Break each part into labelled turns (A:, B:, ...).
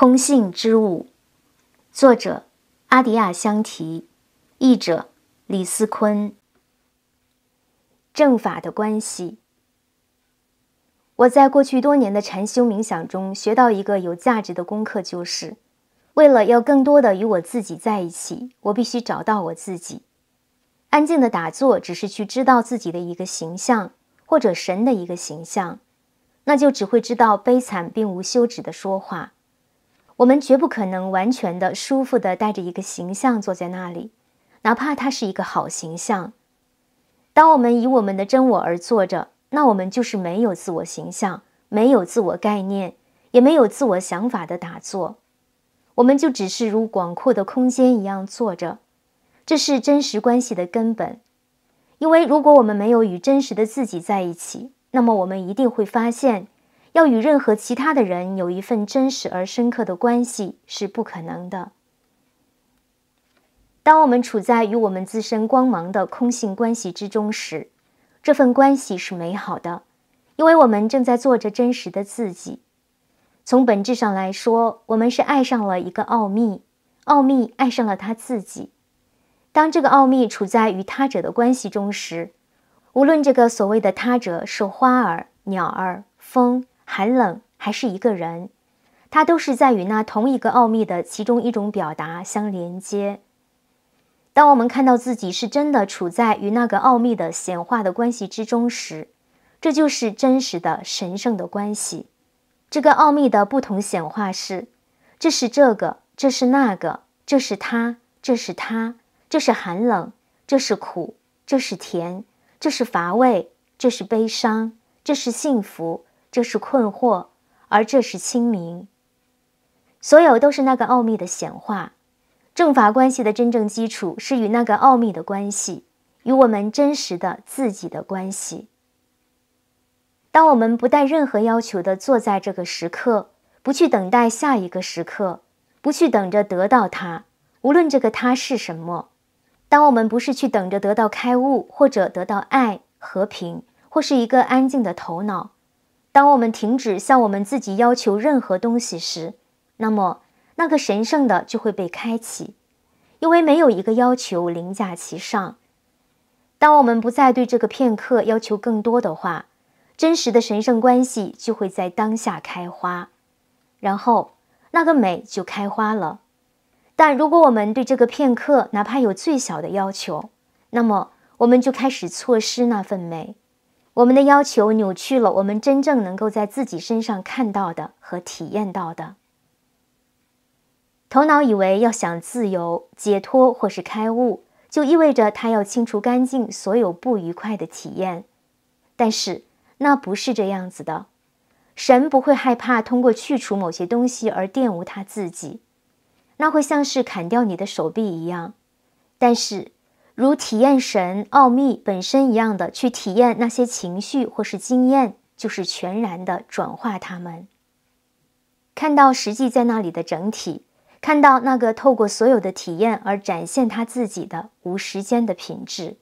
A: 空性之物，作者阿迪亚香提，译者李思坤。正法的关系。我在过去多年的禅修冥想中学到一个有价值的功课，就是为了要更多的与我自己在一起，我必须找到我自己。安静的打坐，只是去知道自己的一个形象或者神的一个形象，那就只会知道悲惨，并无休止的说话。我们绝不可能完全的舒服的带着一个形象坐在那里，哪怕它是一个好形象。当我们以我们的真我而坐着，那我们就是没有自我形象、没有自我概念、也没有自我想法的打坐。我们就只是如广阔的空间一样坐着，这是真实关系的根本。因为如果我们没有与真实的自己在一起，那么我们一定会发现。要与任何其他的人有一份真实而深刻的关系是不可能的。当我们处在与我们自身光芒的空性关系之中时，这份关系是美好的，因为我们正在做着真实的自己。从本质上来说，我们是爱上了一个奥秘，奥秘爱上了他自己。当这个奥秘处在与他者的关系中时，无论这个所谓的他者是花儿、鸟儿、风。寒冷还是一个人，它都是在与那同一个奥秘的其中一种表达相连接。当我们看到自己是真的处在与那个奥秘的显化的关系之中时，这就是真实的神圣的关系。这个奥秘的不同显化是：这是这个，这是那个，这是他，这是他，这是寒冷，这是苦，这是甜，这是乏味，这是悲伤，这是幸福。这是困惑，而这是清明。所有都是那个奥秘的显化。政法关系的真正基础是与那个奥秘的关系，与我们真实的自己的关系。当我们不带任何要求的坐在这个时刻，不去等待下一个时刻，不去等着得到它，无论这个它是什么。当我们不是去等着得到开悟，或者得到爱、和平，或是一个安静的头脑。当我们停止向我们自己要求任何东西时，那么那个神圣的就会被开启，因为没有一个要求凌驾其上。当我们不再对这个片刻要求更多的话，真实的神圣关系就会在当下开花，然后那个美就开花了。但如果我们对这个片刻哪怕有最小的要求，那么我们就开始错失那份美。我们的要求扭曲了我们真正能够在自己身上看到的和体验到的。头脑以为要想自由、解脱或是开悟，就意味着他要清除干净所有不愉快的体验，但是那不是这样子的。神不会害怕通过去除某些东西而玷污他自己，那会像是砍掉你的手臂一样，但是。如体验神奥秘本身一样的去体验那些情绪或是经验，就是全然的转化它们。看到实际在那里的整体，看到那个透过所有的体验而展现他自己的无时间的品质，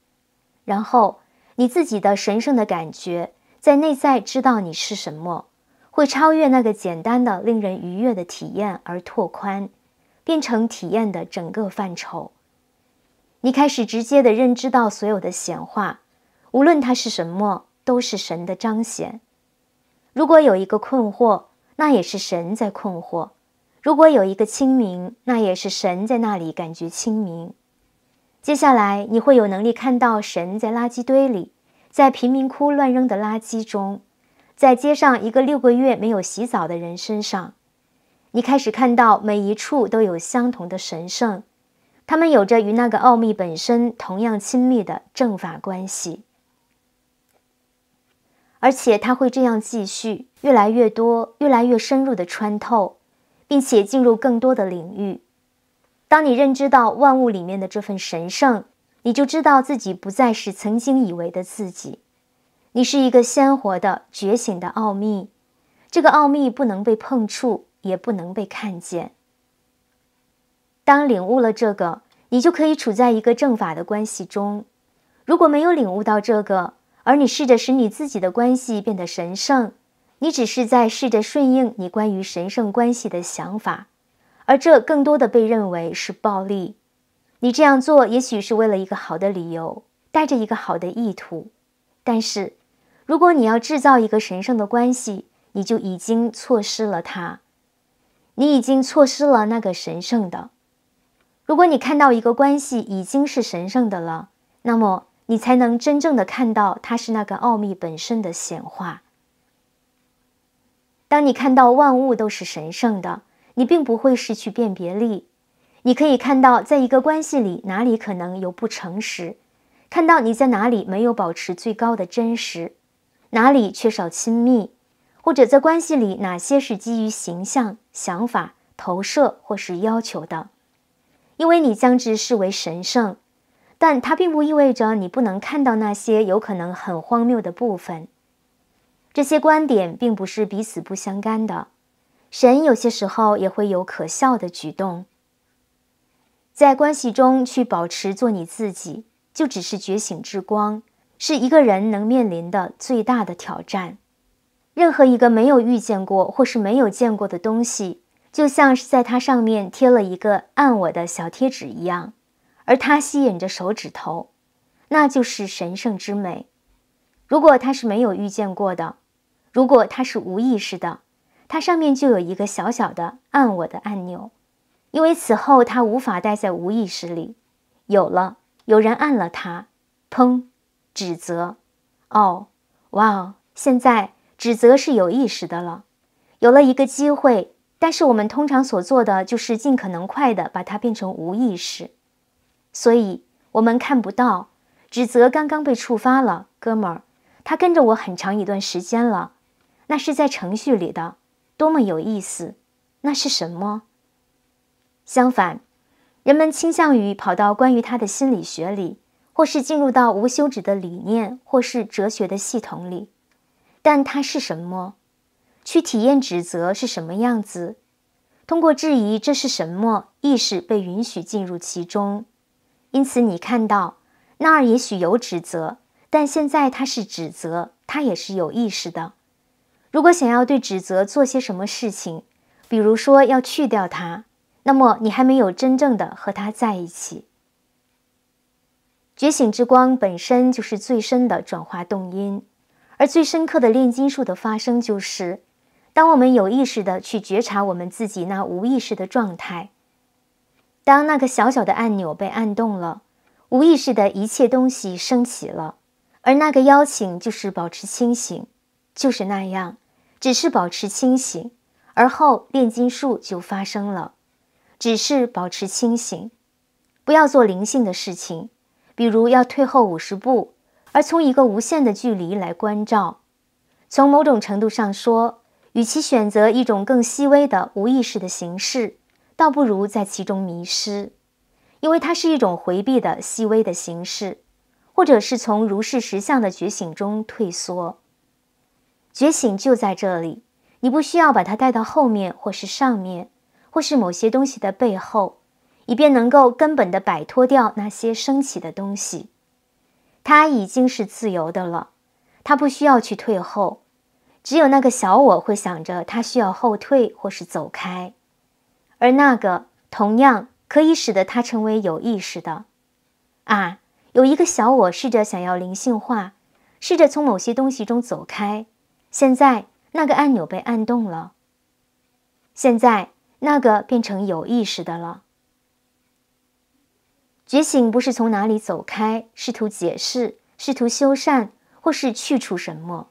A: 然后你自己的神圣的感觉在内在知道你是什么，会超越那个简单的令人愉悦的体验而拓宽，变成体验的整个范畴。你开始直接的认知到所有的显化，无论它是什么，都是神的彰显。如果有一个困惑，那也是神在困惑；如果有一个清明，那也是神在那里感觉清明。接下来，你会有能力看到神在垃圾堆里，在贫民窟乱扔的垃圾中，在街上一个六个月没有洗澡的人身上。你开始看到每一处都有相同的神圣。他们有着与那个奥秘本身同样亲密的正法关系，而且他会这样继续，越来越多，越来越深入的穿透，并且进入更多的领域。当你认知到万物里面的这份神圣，你就知道自己不再是曾经以为的自己，你是一个鲜活的觉醒的奥秘。这个奥秘不能被碰触，也不能被看见。当领悟了这个，你就可以处在一个正法的关系中。如果没有领悟到这个，而你试着使你自己的关系变得神圣，你只是在试着顺应你关于神圣关系的想法，而这更多的被认为是暴力。你这样做也许是为了一个好的理由，带着一个好的意图，但是如果你要制造一个神圣的关系，你就已经错失了它，你已经错失了那个神圣的。如果你看到一个关系已经是神圣的了，那么你才能真正的看到它是那个奥秘本身的显化。当你看到万物都是神圣的，你并不会失去辨别力，你可以看到在一个关系里哪里可能有不诚实，看到你在哪里没有保持最高的真实，哪里缺少亲密，或者在关系里哪些是基于形象、想法、投射或是要求的。因为你将之视为神圣，但它并不意味着你不能看到那些有可能很荒谬的部分。这些观点并不是彼此不相干的。神有些时候也会有可笑的举动。在关系中去保持做你自己，就只是觉醒之光，是一个人能面临的最大的挑战。任何一个没有遇见过或是没有见过的东西。就像是在它上面贴了一个按我的小贴纸一样，而它吸引着手指头，那就是神圣之美。如果它是没有遇见过的，如果它是无意识的，它上面就有一个小小的按我的按钮，因为此后它无法待在无意识里。有了，有人按了它，砰！指责。哦，哇哦！现在指责是有意识的了，有了一个机会。但是我们通常所做的就是尽可能快的把它变成无意识，所以我们看不到指责刚刚被触发了，哥们儿，他跟着我很长一段时间了，那是在程序里的，多么有意思，那是什么？相反，人们倾向于跑到关于他的心理学里，或是进入到无休止的理念，或是哲学的系统里，但它是什么？去体验指责是什么样子，通过质疑这是什么意识被允许进入其中，因此你看到那儿也许有指责，但现在它是指责，它也是有意识的。如果想要对指责做些什么事情，比如说要去掉它，那么你还没有真正的和它在一起。觉醒之光本身就是最深的转化动因，而最深刻的炼金术的发生就是。当我们有意识的去觉察我们自己那无意识的状态，当那个小小的按钮被按动了，无意识的一切东西升起了，而那个邀请就是保持清醒，就是那样，只是保持清醒，而后炼金术就发生了。只是保持清醒，不要做灵性的事情，比如要退后五十步，而从一个无限的距离来关照。从某种程度上说，与其选择一种更细微的无意识的形式，倒不如在其中迷失，因为它是一种回避的细微的形式，或者是从如是实相的觉醒中退缩。觉醒就在这里，你不需要把它带到后面，或是上面，或是某些东西的背后，以便能够根本的摆脱掉那些升起的东西。它已经是自由的了，它不需要去退后。只有那个小我会想着他需要后退或是走开，而那个同样可以使得他成为有意识的。啊，有一个小我试着想要灵性化，试着从某些东西中走开。现在那个按钮被按动了，现在那个变成有意识的了。觉醒不是从哪里走开，试图解释，试图修缮，或是去除什么。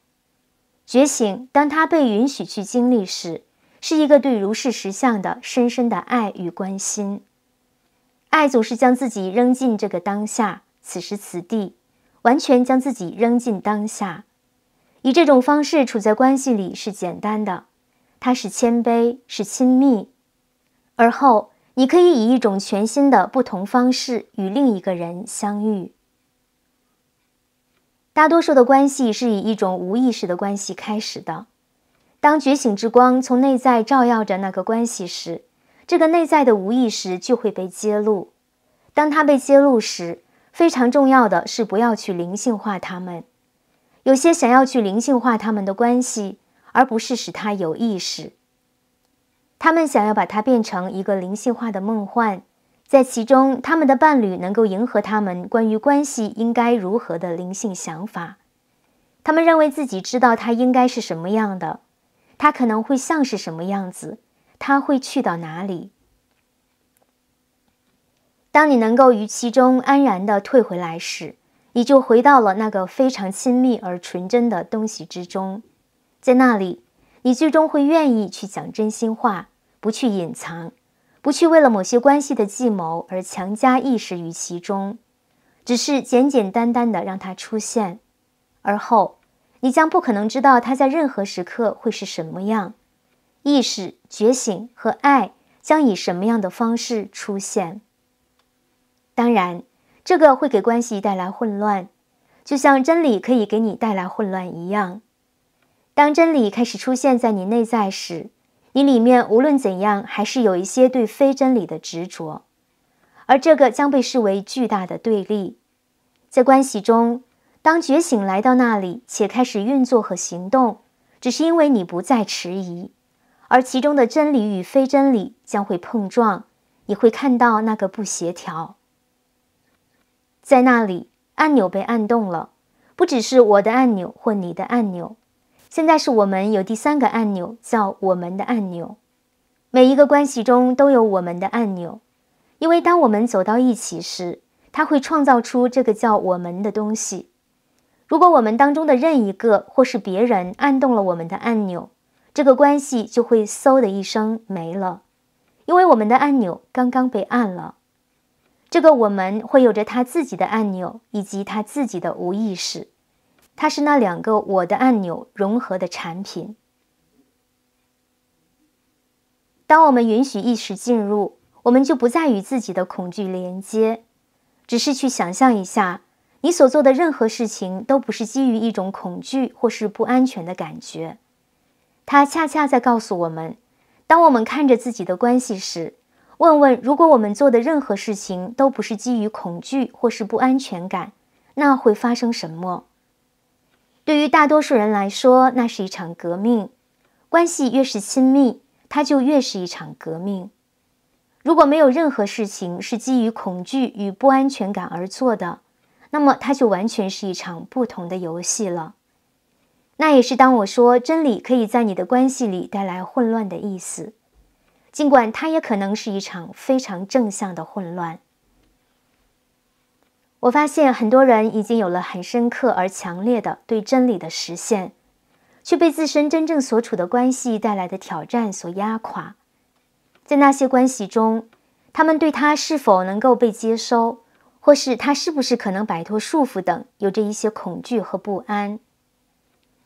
A: 觉醒，当他被允许去经历时，是一个对如是实相的深深的爱与关心。爱总是将自己扔进这个当下，此时此地，完全将自己扔进当下。以这种方式处在关系里是简单的，它是谦卑，是亲密。而后，你可以以一种全新的不同方式与另一个人相遇。大多数的关系是以一种无意识的关系开始的。当觉醒之光从内在照耀着那个关系时，这个内在的无意识就会被揭露。当它被揭露时，非常重要的是不要去灵性化它们。有些想要去灵性化他们的关系，而不是使它有意识。他们想要把它变成一个灵性化的梦幻。在其中，他们的伴侣能够迎合他们关于关系应该如何的灵性想法。他们认为自己知道他应该是什么样的，他可能会像是什么样子，他会去到哪里。当你能够与其中安然的退回来时，你就回到了那个非常亲密而纯真的东西之中。在那里，你最终会愿意去讲真心话，不去隐藏。不去为了某些关系的计谋而强加意识于其中，只是简简单单的让它出现，而后你将不可能知道它在任何时刻会是什么样，意识觉醒和爱将以什么样的方式出现。当然，这个会给关系带来混乱，就像真理可以给你带来混乱一样。当真理开始出现在你内在时。你里面无论怎样，还是有一些对非真理的执着，而这个将被视为巨大的对立。在关系中，当觉醒来到那里且开始运作和行动，只是因为你不再迟疑，而其中的真理与非真理将会碰撞，你会看到那个不协调。在那里，按钮被按动了，不只是我的按钮或你的按钮。现在是我们有第三个按钮，叫“我们的按钮”。每一个关系中都有我们的按钮，因为当我们走到一起时，它会创造出这个叫“我们的”东西。如果我们当中的任一个或是别人按动了我们的按钮，这个关系就会嗖的一声没了，因为我们的按钮刚刚被按了。这个我们会有着他自己的按钮以及他自己的无意识。它是那两个“我的”按钮融合的产品。当我们允许意识进入，我们就不再与自己的恐惧连接，只是去想象一下，你所做的任何事情都不是基于一种恐惧或是不安全的感觉。它恰恰在告诉我们：当我们看着自己的关系时，问问如果我们做的任何事情都不是基于恐惧或是不安全感，那会发生什么？对于大多数人来说，那是一场革命。关系越是亲密，它就越是一场革命。如果没有任何事情是基于恐惧与不安全感而做的，那么它就完全是一场不同的游戏了。那也是当我说真理可以在你的关系里带来混乱的意思，尽管它也可能是一场非常正向的混乱。我发现很多人已经有了很深刻而强烈的对真理的实现，却被自身真正所处的关系带来的挑战所压垮。在那些关系中，他们对他是否能够被接收，或是他是不是可能摆脱束缚等，有着一些恐惧和不安。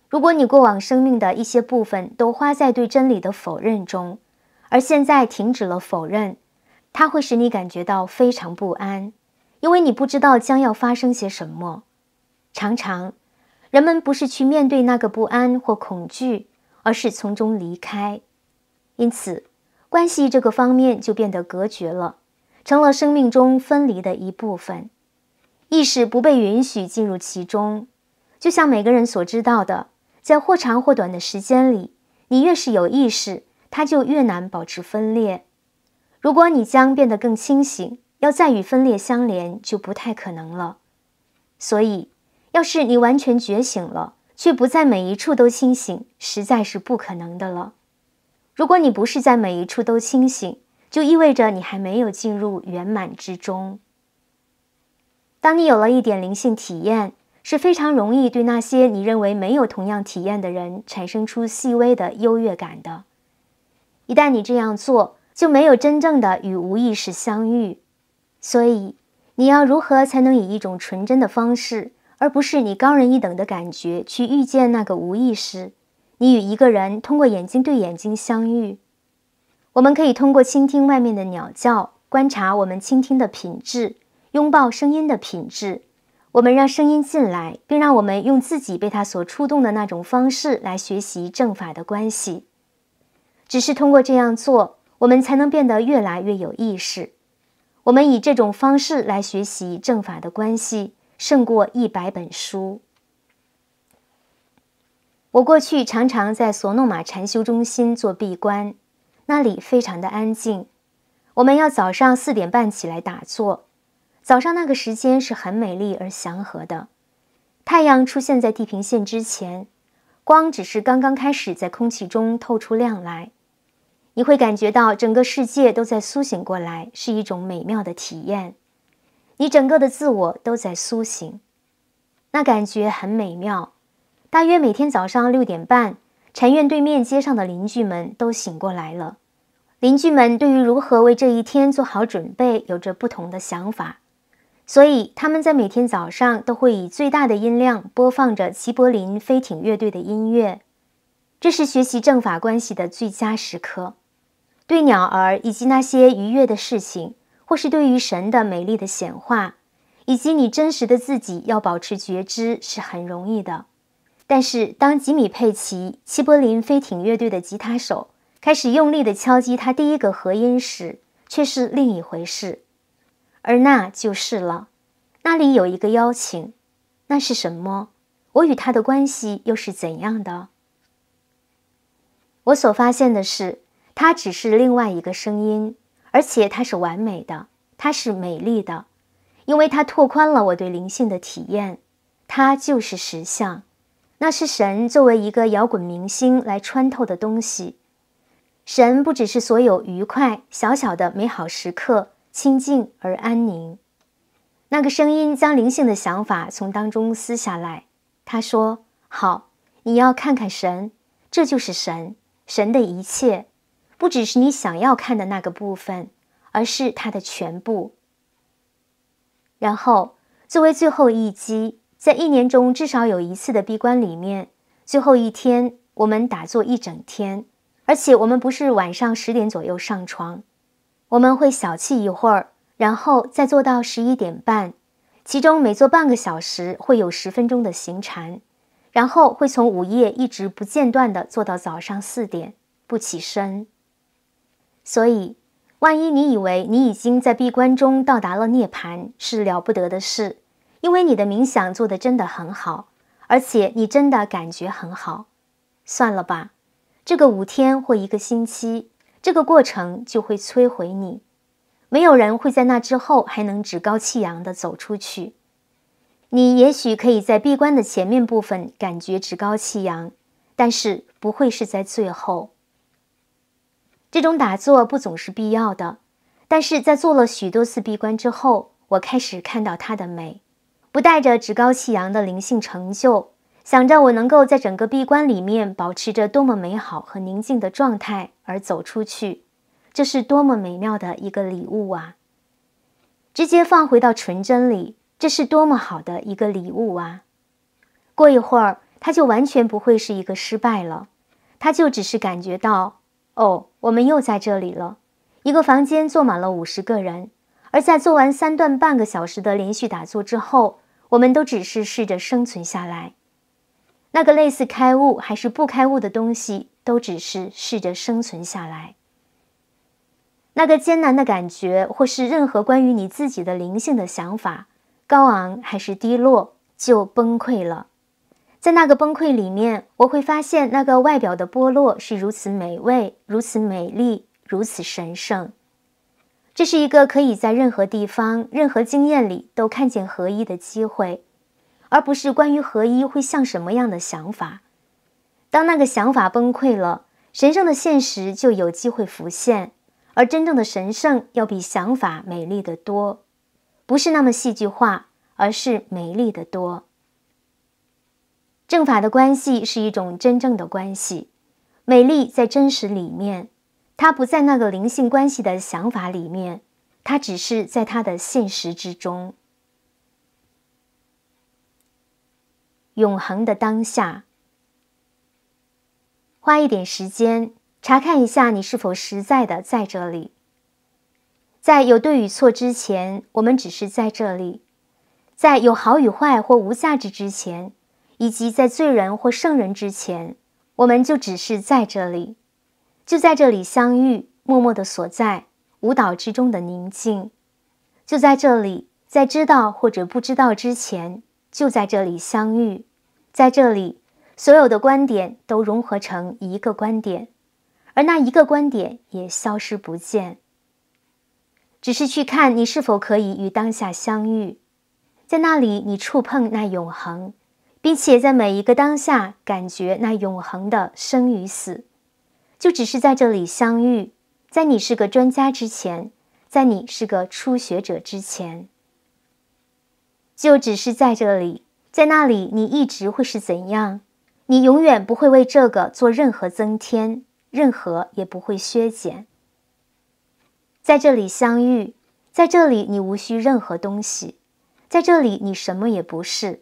A: 如果你过往生命的一些部分都花在对真理的否认中，而现在停止了否认，它会使你感觉到非常不安。因为你不知道将要发生些什么，常常，人们不是去面对那个不安或恐惧，而是从中离开，因此，关系这个方面就变得隔绝了，成了生命中分离的一部分，意识不被允许进入其中。就像每个人所知道的，在或长或短的时间里，你越是有意识，它就越难保持分裂。如果你将变得更清醒。要再与分裂相连，就不太可能了。所以，要是你完全觉醒了，却不在每一处都清醒，实在是不可能的了。如果你不是在每一处都清醒，就意味着你还没有进入圆满之中。当你有了一点灵性体验，是非常容易对那些你认为没有同样体验的人产生出细微的优越感的。一旦你这样做，就没有真正的与无意识相遇。所以，你要如何才能以一种纯真的方式，而不是你高人一等的感觉，去遇见那个无意识？你与一个人通过眼睛对眼睛相遇。我们可以通过倾听外面的鸟叫，观察我们倾听的品质，拥抱声音的品质。我们让声音进来，并让我们用自己被它所触动的那种方式来学习正法的关系。只是通过这样做，我们才能变得越来越有意识。我们以这种方式来学习正法的关系，胜过一百本书。我过去常常在索诺玛禅修中心做闭关，那里非常的安静。我们要早上四点半起来打坐，早上那个时间是很美丽而祥和的。太阳出现在地平线之前，光只是刚刚开始在空气中透出亮来。你会感觉到整个世界都在苏醒过来，是一种美妙的体验。你整个的自我都在苏醒，那感觉很美妙。大约每天早上六点半，禅院对面街上的邻居们都醒过来了。邻居们对于如何为这一天做好准备有着不同的想法，所以他们在每天早上都会以最大的音量播放着齐柏林飞艇乐队的音乐。这是学习正法关系的最佳时刻。对鸟儿以及那些愉悦的事情，或是对于神的美丽的显化，以及你真实的自己，要保持觉知是很容易的。但是，当吉米·佩奇（齐柏林飞艇乐队的吉他手）开始用力地敲击他第一个和音时，却是另一回事。而那就是了。那里有一个邀请，那是什么？我与他的关系又是怎样的？我所发现的是。它只是另外一个声音，而且它是完美的，它是美丽的，因为它拓宽了我对灵性的体验。它就是实相，那是神作为一个摇滚明星来穿透的东西。神不只是所有愉快、小小的美好时刻、清静而安宁。那个声音将灵性的想法从当中撕下来。他说：“好，你要看看神，这就是神，神的一切。”不只是你想要看的那个部分，而是它的全部。然后作为最后一击，在一年中至少有一次的闭关里面，最后一天我们打坐一整天，而且我们不是晚上十点左右上床，我们会小憩一会儿，然后再做到十一点半。其中每坐半个小时会有十分钟的行禅，然后会从午夜一直不间断的坐到早上四点，不起身。所以，万一你以为你已经在闭关中到达了涅盘，是了不得的事，因为你的冥想做的真的很好，而且你真的感觉很好。算了吧，这个五天或一个星期，这个过程就会摧毁你。没有人会在那之后还能趾高气扬地走出去。你也许可以在闭关的前面部分感觉趾高气扬，但是不会是在最后。这种打坐不总是必要的，但是在做了许多次闭关之后，我开始看到它的美。不带着趾高气扬的灵性成就，想着我能够在整个闭关里面保持着多么美好和宁静的状态而走出去，这是多么美妙的一个礼物啊！直接放回到纯真里，这是多么好的一个礼物啊！过一会儿，它就完全不会是一个失败了，它就只是感觉到。哦，我们又在这里了。一个房间坐满了五十个人，而在做完三段半个小时的连续打坐之后，我们都只是试着生存下来。那个类似开悟还是不开悟的东西，都只是试着生存下来。那个艰难的感觉，或是任何关于你自己的灵性的想法，高昂还是低落，就崩溃了。在那个崩溃里面，我会发现那个外表的剥落是如此美味，如此美丽，如此神圣。这是一个可以在任何地方、任何经验里都看见合一的机会，而不是关于合一会像什么样的想法。当那个想法崩溃了，神圣的现实就有机会浮现，而真正的神圣要比想法美丽的多，不是那么戏剧化，而是美丽的多。正法的关系是一种真正的关系，美丽在真实里面，它不在那个灵性关系的想法里面，它只是在它的现实之中，永恒的当下。花一点时间查看一下你是否实在的在这里，在有对与错之前，我们只是在这里，在有好与坏或无价值之前。以及在罪人或圣人之前，我们就只是在这里，就在这里相遇，默默的所在，舞蹈之中的宁静，就在这里，在知道或者不知道之前，就在这里相遇，在这里，所有的观点都融合成一个观点，而那一个观点也消失不见，只是去看你是否可以与当下相遇，在那里，你触碰那永恒。并且在每一个当下，感觉那永恒的生与死，就只是在这里相遇。在你是个专家之前，在你是个初学者之前，就只是在这里，在那里，你一直会是怎样？你永远不会为这个做任何增添，任何也不会削减。在这里相遇，在这里你无需任何东西，在这里你什么也不是。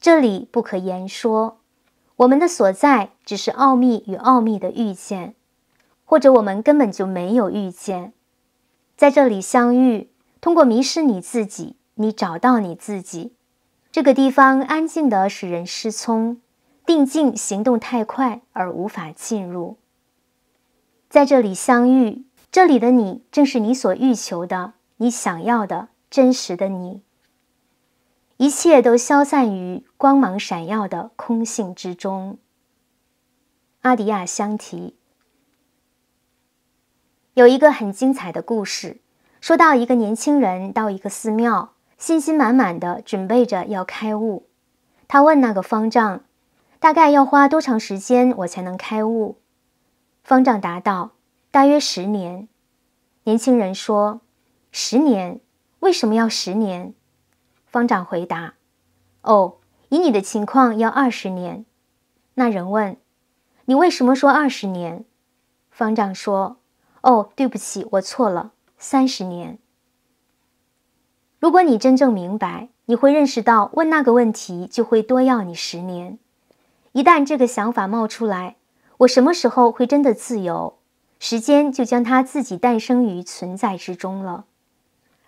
A: 这里不可言说，我们的所在只是奥秘与奥秘的遇见，或者我们根本就没有遇见。在这里相遇，通过迷失你自己，你找到你自己。这个地方安静的使人失聪，定静行动太快而无法进入。在这里相遇，这里的你正是你所欲求的，你想要的真实的你。一切都消散于光芒闪耀的空性之中。阿迪亚相提有一个很精彩的故事，说到一个年轻人到一个寺庙，信心满满的准备着要开悟。他问那个方丈：“大概要花多长时间我才能开悟？”方丈答道：“大约十年。”年轻人说：“十年？为什么要十年？”方丈回答：“哦，以你的情况要二十年。”那人问：“你为什么说二十年？”方丈说：“哦，对不起，我错了，三十年。”如果你真正明白，你会认识到问那个问题就会多要你十年。一旦这个想法冒出来，我什么时候会真的自由？时间就将它自己诞生于存在之中了。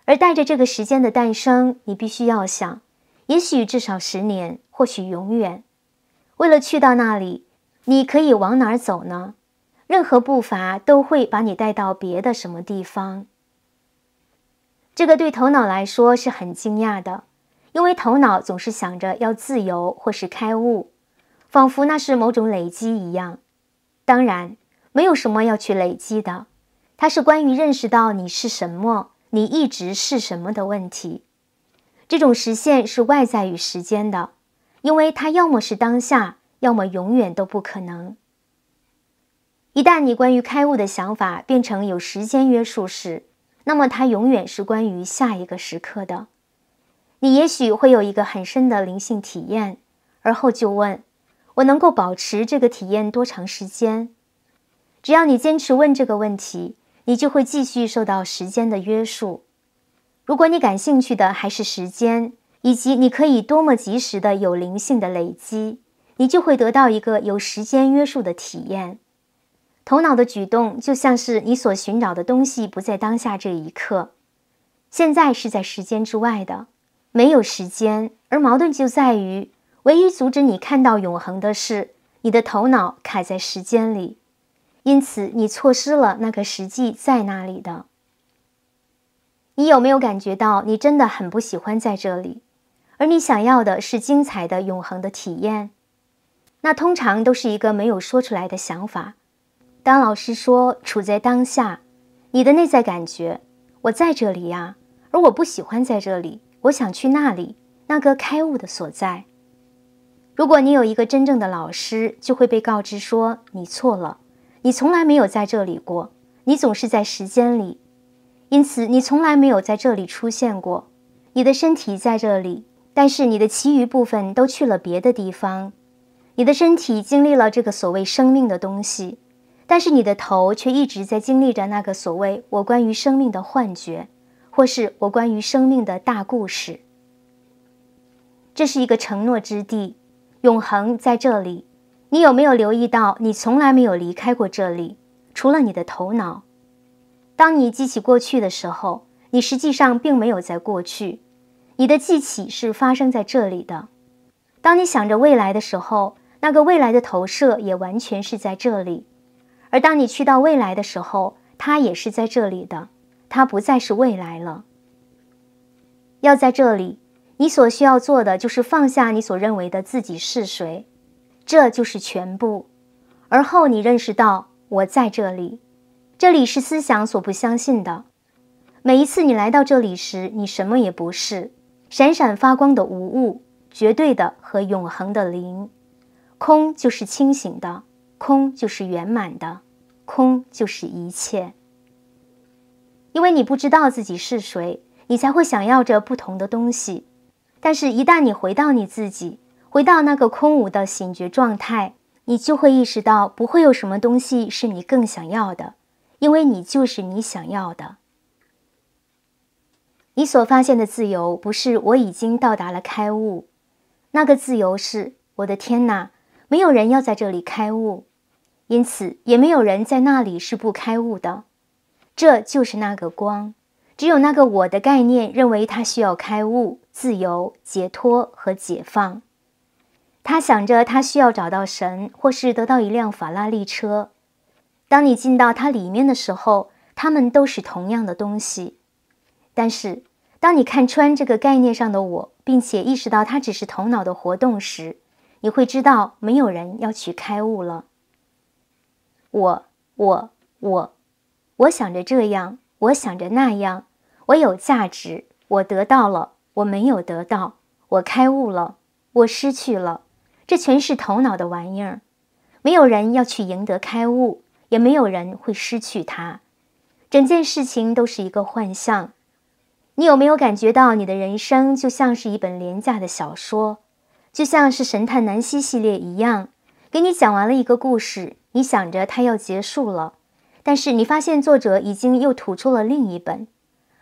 A: 而带着这个时间的诞生，你必须要想，也许至少十年，或许永远。为了去到那里，你可以往哪儿走呢？任何步伐都会把你带到别的什么地方。这个对头脑来说是很惊讶的，因为头脑总是想着要自由或是开悟，仿佛那是某种累积一样。当然，没有什么要去累积的，它是关于认识到你是什么。你一直是什么的问题？这种实现是外在与时间的，因为它要么是当下，要么永远都不可能。一旦你关于开悟的想法变成有时间约束时，那么它永远是关于下一个时刻的。你也许会有一个很深的灵性体验，而后就问我能够保持这个体验多长时间？只要你坚持问这个问题。你就会继续受到时间的约束。如果你感兴趣的还是时间，以及你可以多么及时的有灵性的累积，你就会得到一个有时间约束的体验。头脑的举动就像是你所寻找的东西不在当下这一刻，现在是在时间之外的，没有时间。而矛盾就在于，唯一阻止你看到永恒的是你的头脑卡在时间里。因此，你错失了那个实际在那里的。你有没有感觉到你真的很不喜欢在这里，而你想要的是精彩的、永恒的体验？那通常都是一个没有说出来的想法。当老师说处在当下，你的内在感觉：我在这里呀，而我不喜欢在这里，我想去那里，那个开悟的所在。如果你有一个真正的老师，就会被告知说你错了。你从来没有在这里过，你总是在时间里，因此你从来没有在这里出现过。你的身体在这里，但是你的其余部分都去了别的地方。你的身体经历了这个所谓生命的东西，但是你的头却一直在经历着那个所谓我关于生命的幻觉，或是我关于生命的大故事。这是一个承诺之地，永恒在这里。你有没有留意到，你从来没有离开过这里，除了你的头脑。当你记起过去的时候，你实际上并没有在过去，你的记起是发生在这里的。当你想着未来的时候，那个未来的投射也完全是在这里。而当你去到未来的时候，它也是在这里的，它不再是未来了。要在这里，你所需要做的就是放下你所认为的自己是谁。这就是全部。而后你认识到我在这里，这里是思想所不相信的。每一次你来到这里时，你什么也不是，闪闪发光的无物，绝对的和永恒的灵。空就是清醒的，空就是圆满的，空就是一切。因为你不知道自己是谁，你才会想要着不同的东西。但是，一旦你回到你自己。回到那个空无的醒觉状态，你就会意识到不会有什么东西是你更想要的，因为你就是你想要的。你所发现的自由，不是我已经到达了开悟。那个自由是，我的天哪，没有人要在这里开悟，因此也没有人在那里是不开悟的。这就是那个光，只有那个我的概念认为它需要开悟、自由、解脱和解放。他想着，他需要找到神，或是得到一辆法拉利车。当你进到它里面的时候，它们都是同样的东西。但是，当你看穿这个概念上的我，并且意识到它只是头脑的活动时，你会知道没有人要去开悟了。我，我，我，我想着这样，我想着那样，我有价值，我得到了，我没有得到，我开悟了，我失去了。这全是头脑的玩意儿，没有人要去赢得开悟，也没有人会失去它。整件事情都是一个幻象。你有没有感觉到你的人生就像是一本廉价的小说，就像是《神探南希》系列一样，给你讲完了一个故事，你想着它要结束了，但是你发现作者已经又吐出了另一本。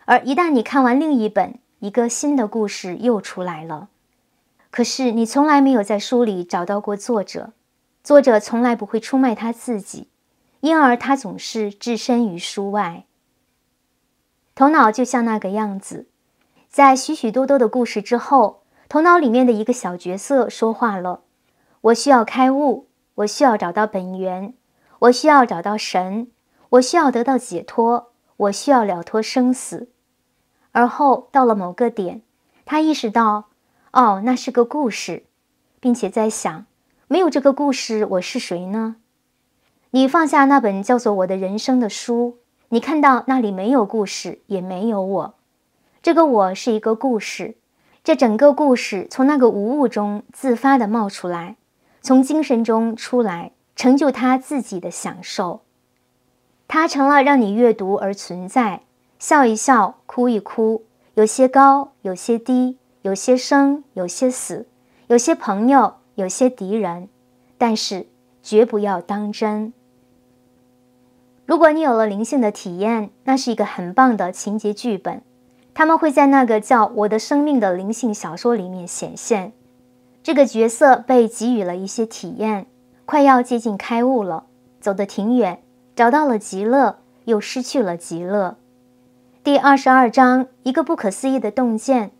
A: 而一旦你看完另一本，一个新的故事又出来了。可是你从来没有在书里找到过作者，作者从来不会出卖他自己，因而他总是置身于书外。头脑就像那个样子，在许许多多的故事之后，头脑里面的一个小角色说话了：“我需要开悟，我需要找到本源，我需要找到神，我需要得到解脱，我需要了脱生死。”而后到了某个点，他意识到。哦，那是个故事，并且在想，没有这个故事，我是谁呢？你放下那本叫做《我的人生》的书，你看到那里没有故事，也没有我。这个我是一个故事，这整个故事从那个无物中自发的冒出来，从精神中出来，成就他自己的享受。它成了让你阅读而存在，笑一笑，哭一哭，有些高，有些低。有些生，有些死，有些朋友，有些敌人，但是绝不要当真。如果你有了灵性的体验，那是一个很棒的情节剧本。他们会在那个叫《我的生命》的灵性小说里面显现。这个角色被给予了一些体验，快要接近开悟了，走得挺远，找到了极乐，又失去了极乐。第二十二章，一个不可思议的洞见。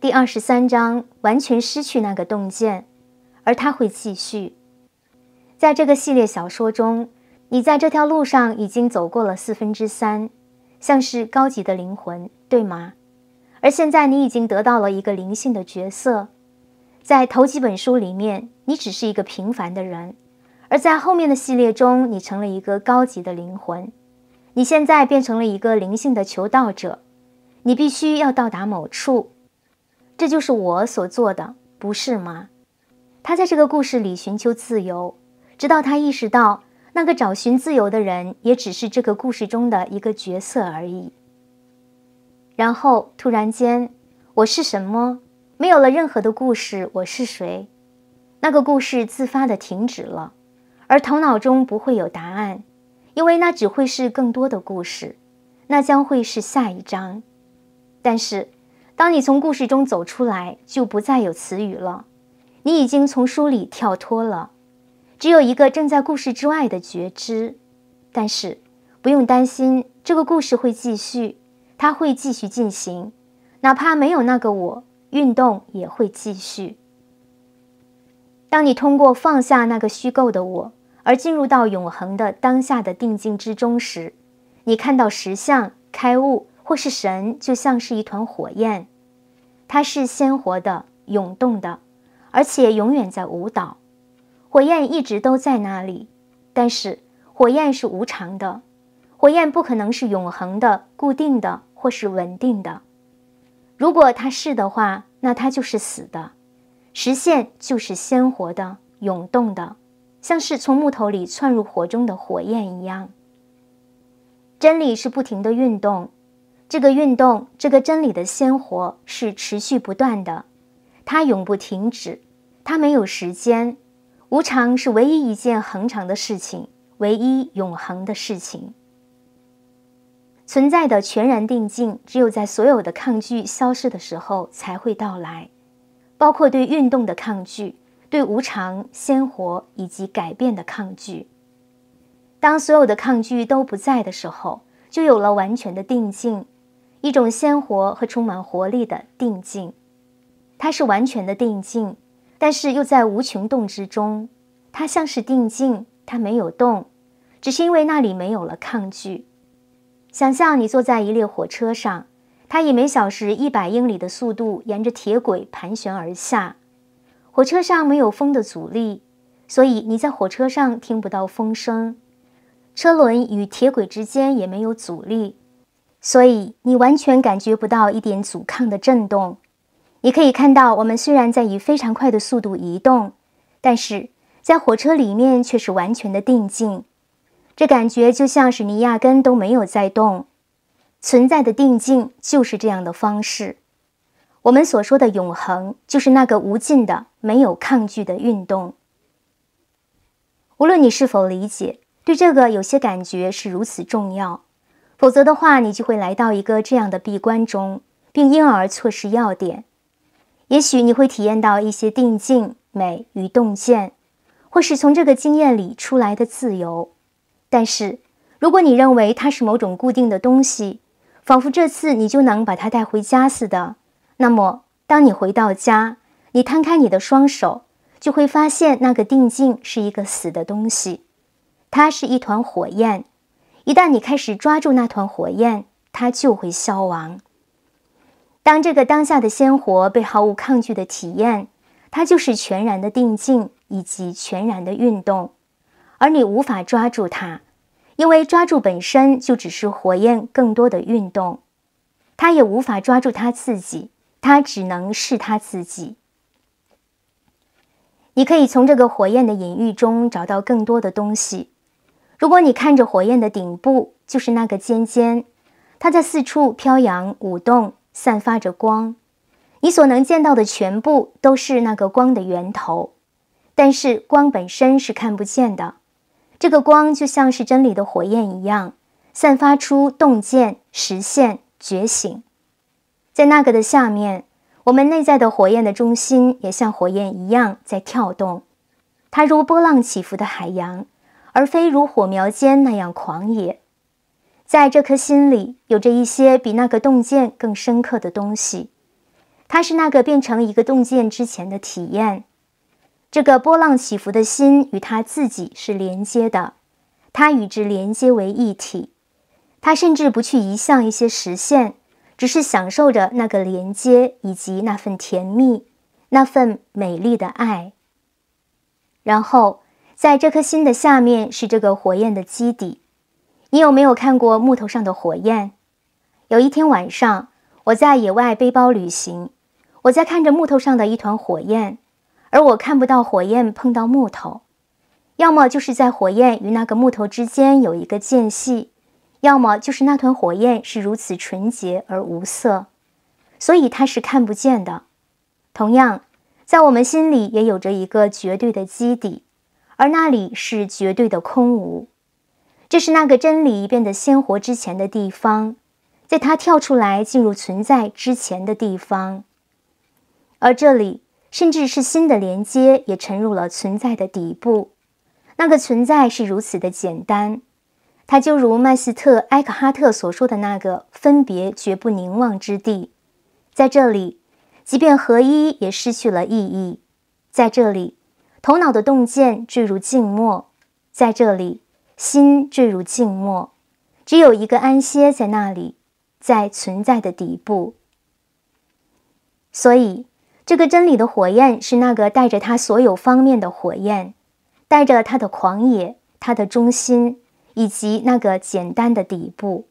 A: 第二十三章，完全失去那个洞见，而他会继续。在这个系列小说中，你在这条路上已经走过了四分之三，像是高级的灵魂，对吗？而现在你已经得到了一个灵性的角色。在头几本书里面，你只是一个平凡的人，而在后面的系列中，你成了一个高级的灵魂。你现在变成了一个灵性的求道者，你必须要到达某处。这就是我所做的，不是吗？他在这个故事里寻求自由，直到他意识到，那个找寻自由的人也只是这个故事中的一个角色而已。然后突然间，我是什么？没有了任何的故事，我是谁？那个故事自发地停止了，而头脑中不会有答案，因为那只会是更多的故事，那将会是下一章。但是。当你从故事中走出来，就不再有词语了，你已经从书里跳脱了，只有一个正在故事之外的觉知。但是不用担心，这个故事会继续，它会继续进行，哪怕没有那个我，运动也会继续。当你通过放下那个虚构的我，而进入到永恒的当下的定境之中时，你看到实相、开悟或是神，就像是一团火焰。它是鲜活的、涌动的，而且永远在舞蹈。火焰一直都在那里，但是火焰是无常的，火焰不可能是永恒的、固定的或是稳定的。如果它是的话，那它就是死的。实现就是鲜活的、涌动的，像是从木头里窜入火中的火焰一样。真理是不停的运动。这个运动，这个真理的鲜活是持续不断的，它永不停止，它没有时间。无常是唯一一件恒常的事情，唯一永恒的事情。存在的全然定境，只有在所有的抗拒消失的时候才会到来，包括对运动的抗拒、对无常鲜活以及改变的抗拒。当所有的抗拒都不在的时候，就有了完全的定境。一种鲜活和充满活力的定静，它是完全的定静，但是又在无穷动之中。它像是定静，它没有动，只是因为那里没有了抗拒。想象你坐在一列火车上，它以每小时一百英里的速度沿着铁轨盘旋而下。火车上没有风的阻力，所以你在火车上听不到风声。车轮与铁轨之间也没有阻力。所以你完全感觉不到一点阻抗的震动。你可以看到，我们虽然在以非常快的速度移动，但是在火车里面却是完全的定静。这感觉就像是你压根都没有在动。存在的定静就是这样的方式。我们所说的永恒，就是那个无尽的、没有抗拒的运动。无论你是否理解，对这个有些感觉是如此重要。否则的话，你就会来到一个这样的闭关中，并因而错失要点。也许你会体验到一些定境美与洞见，或是从这个经验里出来的自由。但是，如果你认为它是某种固定的东西，仿佛这次你就能把它带回家似的，那么当你回到家，你摊开你的双手，就会发现那个定境是一个死的东西，它是一团火焰。一旦你开始抓住那团火焰，它就会消亡。当这个当下的鲜活被毫无抗拒的体验，它就是全然的定静以及全然的运动，而你无法抓住它，因为抓住本身就只是火焰更多的运动。它也无法抓住它自己，它只能是它自己。你可以从这个火焰的隐喻中找到更多的东西。如果你看着火焰的顶部，就是那个尖尖，它在四处飘扬舞动，散发着光。你所能见到的全部都是那个光的源头，但是光本身是看不见的。这个光就像是真理的火焰一样，散发出洞见、实现、觉醒。在那个的下面，我们内在的火焰的中心也像火焰一样在跳动，它如波浪起伏的海洋。而非如火苗间那样狂野，在这颗心里有着一些比那个洞见更深刻的东西。它是那个变成一个洞见之前的体验。这个波浪起伏的心与它自己是连接的，它与之连接为一体。它甚至不去移向一些实现，只是享受着那个连接以及那份甜蜜、那份美丽的爱。然后。在这颗心的下面是这个火焰的基底。你有没有看过木头上的火焰？有一天晚上，我在野外背包旅行，我在看着木头上的一团火焰，而我看不到火焰碰到木头，要么就是在火焰与那个木头之间有一个间隙，要么就是那团火焰是如此纯洁而无色，所以它是看不见的。同样，在我们心里也有着一个绝对的基底。而那里是绝对的空无，这是那个真理变得鲜活之前的地方，在它跳出来进入存在之前的地方。而这里，甚至是新的连接，也沉入了存在的底部。那个存在是如此的简单，它就如麦斯特·埃克哈特所说的那个“分别绝不凝望之地”。在这里，即便合一也失去了意义。在这里。头脑的洞见坠入静默，在这里，心坠入静默，只有一个安歇在那里，在存在的底部。所以，这个真理的火焰是那个带着它所有方面的火焰，带着它的狂野、它的中心以及那个简单的底部。